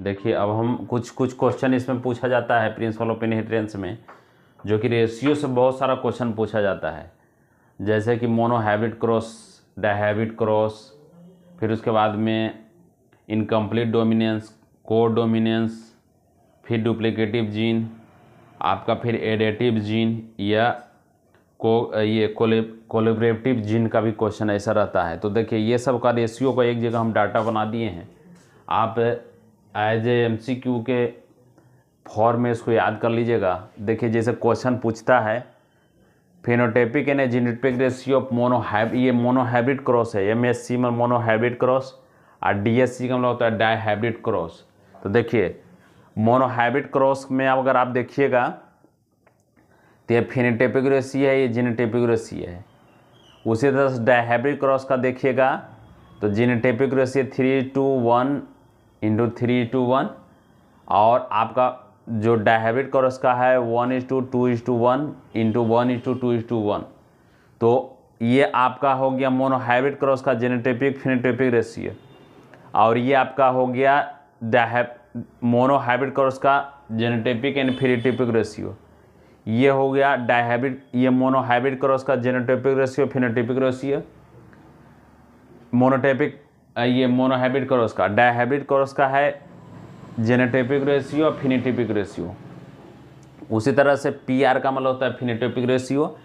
देखिए अब हम कुछ कुछ क्वेश्चन इसमें पूछा जाता है प्रिंसिपल ऑफ इनहेरिटेंस में जो कि रेशियो से बहुत सारा क्वेश्चन पूछा जाता है जैसे कि mono habit cross habit cross फिर उसके बाद में इनकम्प्लीट डोमिनेंस को डोमिनेंस फिर डुप्लीकेटिव जीन आपका फिर एडेटिव जीन या को ये कोलेबरेटिव जीन का भी क्वेश्चन ऐसा रहता है तो देखिए ये सब का रेशियो का एक जगह हम डाटा बना दिए हैं आप एज ए एम के फॉर्म में इसको याद कर लीजिएगा देखिए जैसे क्वेश्चन पूछता है in a genetic ratio of monohyb ये मोनोहाइब्रिड क्रॉस है एम एस सी में मोनोहाइब्रिड क्रॉस और डी एस सी का मतलब होता है डाईहाइब्रिड क्रॉस तो देखिए मोनोहाइब्रिड क्रॉस में अगर आप देखिएगा तो ये फेनोटेपिक रेशियो है ये जीनेटेपिक रेशियो है उसी तरह से डाईहाइब्रिड क्रॉस का देखिएगा तो genotypic ratio three to one into three to one और आपका जो डायहाइब्रिड क्रॉस का है one is to to two to one one into is to to two to one तो ये आपका हो गया मोनोहाइब्रिड क्रॉस का जेनेटिपिक फिनेटिपिक रेशियो और ये आपका हो गया मोनोहाइब्रिड क्रॉस का जेनेटिपिक एंड फिनेटिपिक रेशियो ये हो गया डायहाइब्रिड ये मोनोहाइब्रिड क्रॉस का जेनेटिपिक रेशियो फिनेटिपिक रेशियो मोनोटेपिक ये मोनोहैबिट क्रॉस का डायहैबिट क्रॉस का है जेनेटोपिक रेशियो और फिनेटोपिक रेशियो उसी तरह से पी आर का मतलब होता है फिनेटोपिक रेशियो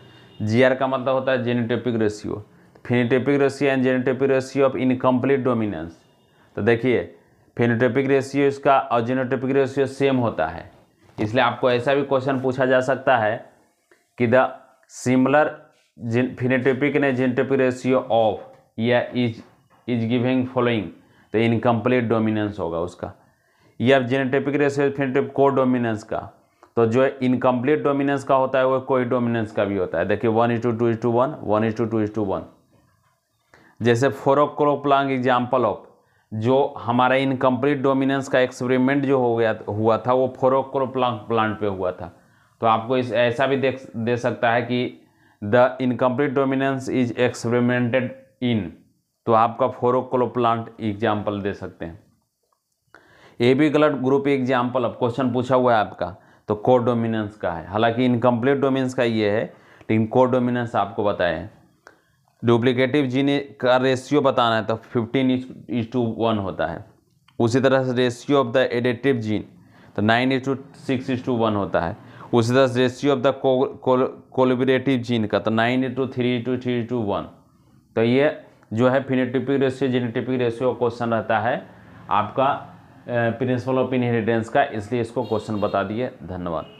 जी आर का मतलब होता है genotypic ratio phenotypic ratio and genotypic ratio of incomplete dominance तो देखिए फिनेटोपिक रेशियो इसका और जेनेटोपिक रेशियो सेम होता है इसलिए आपको ऐसा भी क्वेश्चन पूछा जा सकता है कि द सिमिलर फिनेटोपिक ने जेनेटोपिक रेशियो ऑफ या इज इज गिविंग फॉलोइंग तो इनकम्प्लीट डोमिनेंस होगा उसका या जेनेटिपिक रेशियो फिनोटाइप को डोमिनेंस का तो जो इनकम्प्लीट डोमिनेंस का होता है वो कोई डोमिनेंस का भी होता है देखिए one is to to two to to one is to to two to is to four o'clock plant example of जो हमारा इनकम्प्लीट डोमिनेंस का एक्सपेरिमेंट जो हो गया हुआ था वो फोरोक्लोप्लांग प्लांट पे हुआ था तो आपको इस ऐसा भी देख दे सकता है कि the incomplete dominance is experimented in तो आपका फोरोक्लो प्लांट एग्जाम्पल दे सकते हैं A B colour group example अब क्वेश्चन पूछा हुआ है आपका तो को डोमिनेंस का है हालांकि इनकम्प्लीट डोमिनेंस का ये है लेकिन को डोमिनेंस आपको बताएं डुप्लीकेटिव जीने का रेशियो बताना है तो फिफ्टीन इज टू वन होता है उसी तरह से ratio of the additive gene तो nine is to six is to one होता है उसी तरह से ratio of the collaborative gene का तो nine is to three to three to one तो ये जो है phenotypic ratio genotypic ratio question रहता है आपका प्रिंसिपल ऑफ इनहेरिटेंस का इसलिए इसको क्वेश्चन बता दिए धन्यवाद